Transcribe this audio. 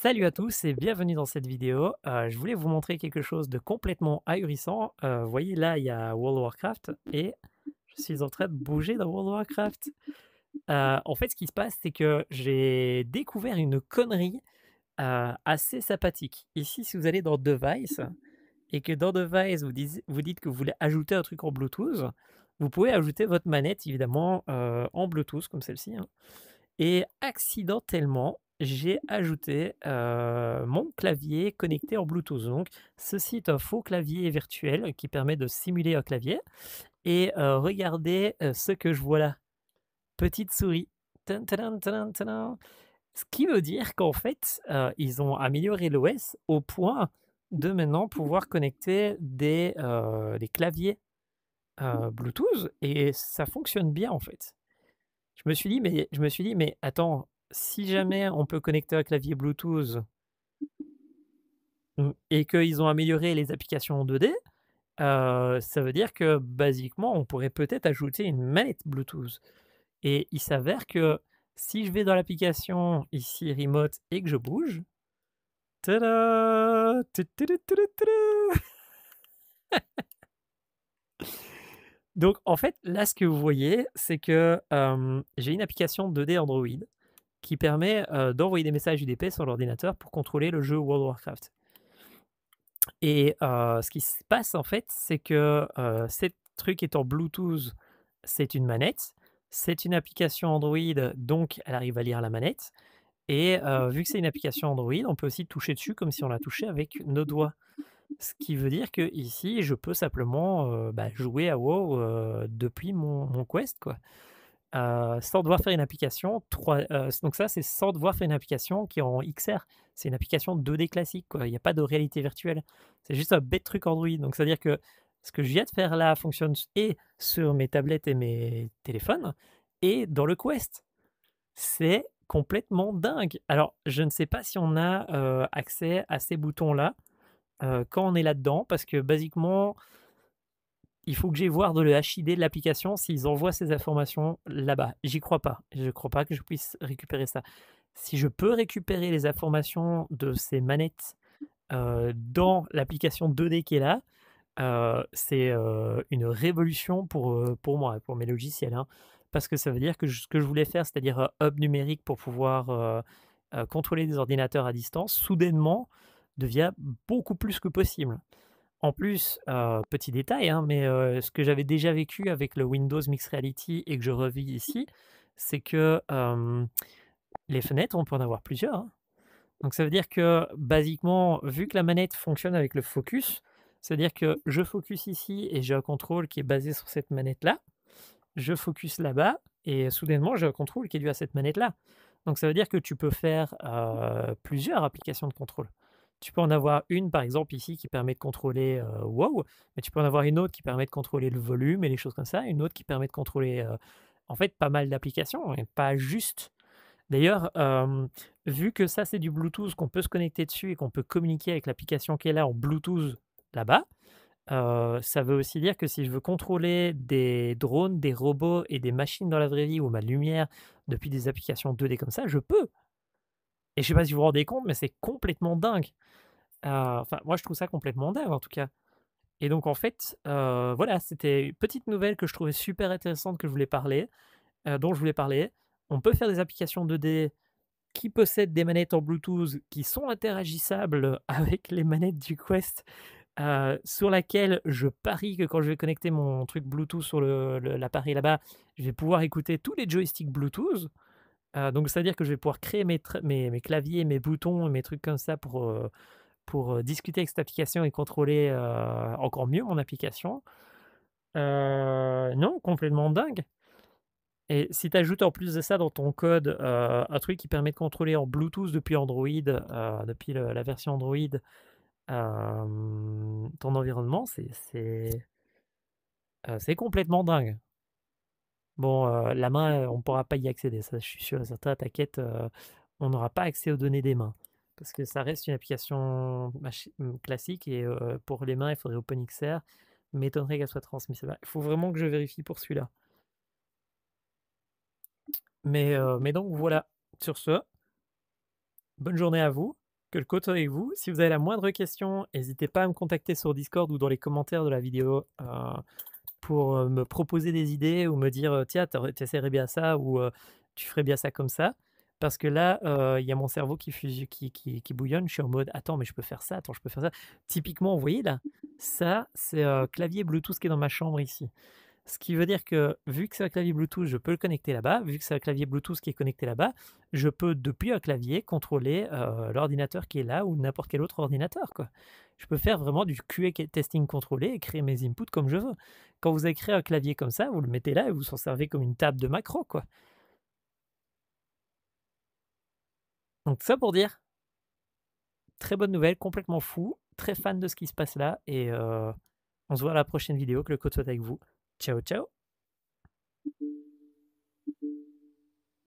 Salut à tous et bienvenue dans cette vidéo. Euh, je voulais vous montrer quelque chose de complètement ahurissant. Vous euh, voyez là, il y a World of Warcraft et je suis en train de bouger dans World of Warcraft. Euh, en fait, ce qui se passe, c'est que j'ai découvert une connerie assez sympathique. Ici, si vous allez dans Device et que dans Device, vous, dites, que vous voulez ajouter un truc en Bluetooth, vous pouvez ajouter votre manette, évidemment, en Bluetooth, comme celle-ci. Hein. Et accidentellement, j'ai ajouté mon clavier connecté en Bluetooth. Donc, ceci est un faux clavier virtuel qui permet de simuler un clavier. Et regardez ce que je vois là. Petite souris. Ce qui veut dire qu'en fait, ils ont amélioré l'OS au point de maintenant pouvoir connecter des, des claviers Bluetooth et ça fonctionne bien en fait. Je me suis dit, mais je me suis dit, mais attends, si jamais on peut connecter un clavier Bluetooth et qu'ils ont amélioré les applications en 2D, euh, ça veut dire que basiquement, on pourrait peut-être ajouter une manette Bluetooth. Et il s'avère que si je vais dans l'application ici remote et que je bouge, tada, donc en fait là ce que vous voyez c'est que euh, j'ai une application 2D Android qui permet d'envoyer des messages UDP sur l'ordinateur pour contrôler le jeu World of Warcraft. Et ce qui se passe en fait, c'est que ce truc en Bluetooth, c'est une manette, c'est une application Android, donc elle arrive à lire la manette. Et mmh. vu que c'est une application Android, on peut aussi toucher dessus comme si on la touchait avec nos doigts. Ce qui veut dire que ici, je peux simplement bah, jouer à WoW depuis mon, mon Quest, quoi. Euh, sans devoir faire une application. 3, euh, donc ça, c'est sans devoir faire une application qui est en XR. C'est une application 2D classique. Il n'y a pas de réalité virtuelle. C'est juste un bête truc Android. Donc c'est-à-dire que ce que je viens de faire là fonctionne et sur mes tablettes et mes téléphones et dans le Quest. C'est complètement dingue. Alors, je ne sais pas si on a euh, accès à ces boutons-là quand on est là-dedans, parce que basiquement, il faut que j'aie voir de le HID de l'application s'ils envoient ces informations là-bas. J'y crois pas. Je crois pas que je puisse récupérer ça. Si je peux récupérer les informations de ces manettes euh, dans l'application 2D qui est là, euh, c'est euh, une révolution pour, pour moi, pour mes logiciels. Hein. parce que ça veut dire que ce que je voulais faire, c'est-à-dire hub numérique pour pouvoir contrôler des ordinateurs à distance, soudainement devient beaucoup plus que possible. En plus, petit détail, hein, mais ce que j'avais déjà vécu avec le Windows Mixed Reality et que je revis mmh. ici, c'est que les fenêtres, on peut en avoir plusieurs. Hein. Donc ça veut dire que, basiquement, vu que la manette fonctionne avec le focus, c'est-à-dire que je focus ici et j'ai un contrôle qui est basé sur cette manette-là, je focus là-bas et soudainement j'ai un contrôle qui est dû à cette manette-là. Donc ça veut dire que tu peux faire plusieurs applications de contrôle tu peux en avoir une, par exemple, ici, qui permet de contrôler waouh wow, mais tu peux en avoir une autre qui permet de contrôler le volume et les choses comme ça, une autre qui permet de contrôler, en fait, pas mal d'applications, et pas juste. D'ailleurs, vu que ça, c'est du Bluetooth, qu'on peut se connecter dessus et qu'on peut communiquer avec l'application qui est là en Bluetooth là-bas, ça veut aussi dire que si je veux contrôler des drones, des robots et des machines dans la vraie vie ou ma lumière depuis des applications 2D comme ça, je peux et je sais pas si vous vous rendez compte, mais c'est complètement dingue. Euh, enfin, moi, je trouve ça complètement dingue, en tout cas. Et donc, en fait, euh, voilà, c'était une petite nouvelle que je trouvais super intéressante, que je voulais parler, euh, dont je voulais parler. On peut faire des applications 2D qui possèdent des manettes en Bluetooth qui sont interagissables avec les manettes du Quest, sur laquelle je parie que quand je vais connecter mon truc Bluetooth sur l'appareil là-bas, je vais pouvoir écouter tous les joysticks Bluetooth donc, c'est-à-dire que je vais pouvoir créer mes, mes, claviers, mes boutons, mes trucs comme ça pour, pour discuter avec cette application et contrôler encore mieux mon application. non, complètement dingue. Et si tu ajoutes en plus de ça dans ton code un truc qui permet de contrôler en Bluetooth depuis Android, depuis la version Android, ton environnement, c'est complètement dingue. Bon, euh, la main, on ne pourra pas y accéder, ça je suis sûr certains certain, t'inquiète, euh, on n'aura pas accès aux données des mains. Parce que ça reste une application mmh, classique et euh, pour les mains, il faudrait OpenXR. M'étonnerait qu'elle soit transmise. Eh ben, il faut vraiment que je vérifie pour celui-là. Mais, mais donc voilà, sur ce, bonne journée à vous, que le côté avec vous. Si vous avez la moindre question, n'hésitez pas à me contacter sur Discord ou dans les commentaires de la vidéo pour me proposer des idées ou me dire tiens, tu essaierais bien ça ou tu ferais bien ça comme ça. Parce que là, il y a mon cerveau qui, fuse, qui, qui, bouillonne. Je suis en mode attends, mais je peux faire ça, attends, je peux faire ça. Typiquement, vous voyez là, ça, c'est un clavier Bluetooth qui est dans ma chambre ici. Ce qui veut dire que vu que c'est un clavier Bluetooth, je peux le connecter là-bas. Vu que c'est un clavier Bluetooth qui est connecté là-bas, je peux depuis un clavier contrôler euh, l'ordinateur qui est là ou n'importe quel autre ordinateur. Je peux faire vraiment du QA testing contrôlé et créer mes inputs comme je veux. Quand vous avez créé un clavier comme ça, vous le mettez là et vous s'en servez comme une table de macro. Quoi. Donc ça pour dire, très bonne nouvelle, complètement fou, très fan de ce qui se passe là et euh, on se voit à la prochaine vidéo, que le code soit avec vous. Ciao, ciao.